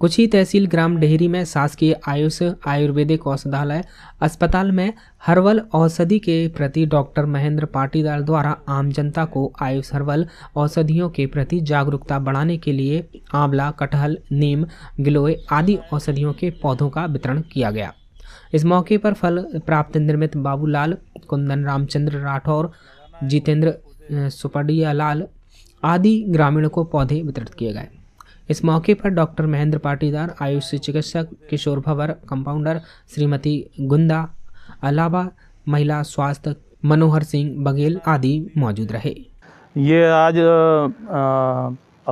कुछ ही तहसील ग्राम डेहरी में शासकीय आयुष आयुर्वेदिक औषधालय अस्पताल में हर्बल औषधि के प्रति डॉक्टर महेंद्र पाटीदार द्वारा आम जनता को आयुष हर्बल औषधियों के प्रति जागरूकता बढ़ाने के लिए आंवला कटहल नीम गिलोय आदि औषधियों के पौधों का वितरण किया गया इस मौके पर फल प्राप्त निर्मित बाबूलाल कुंदन रामचंद्र राठौर जितेंद्र सुपडियालाल आदि ग्रामीणों को पौधे वितरित किए गए इस मौके पर डॉक्टर महेंद्र पाटीदार आयुष चिकित्सक किशोर भवर कंपाउंडर श्रीमती गुंदा अलावा महिला स्वास्थ्य मनोहर सिंह बघेल आदि मौजूद रहे ये आज आ,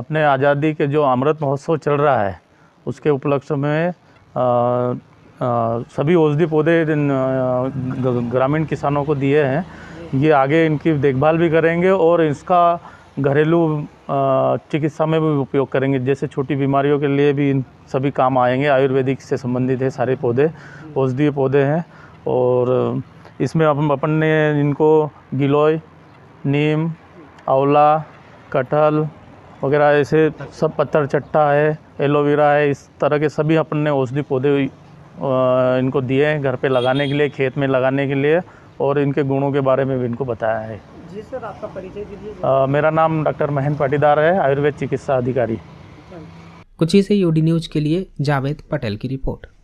अपने आज़ादी के जो अमृत महोत्सव चल रहा है उसके उपलक्ष्य में आ, आ, सभी औषधि पौधे ग्रामीण किसानों को दिए हैं ये आगे इनकी देखभाल भी करेंगे और इसका घरेलू चिकित्सा में भी उपयोग करेंगे जैसे छोटी बीमारियों के लिए भी इन सभी काम आएंगे आयुर्वेदिक से संबंधित है सारे पौधे औषधीय पौधे हैं और इसमें हम अपन ने इनको गिलोय नीम आंवला कटहल वगैरह ऐसे सब पत्थर चट्टा है एलोवेरा है इस तरह के सभी अपन ने औषधि पौधे इनको दिए हैं घर पे लगाने के लिए खेत में लगाने के लिए और इनके गुणों के बारे में भी इनको बताया है जी सर आपका परिचय दीजिए मेरा नाम डॉक्टर महेंद्र पाटीदार है आयुर्वेद चिकित्सा अधिकारी अच्छा। कुछ ही से यूडी न्यूज के लिए जावेद पटेल की रिपोर्ट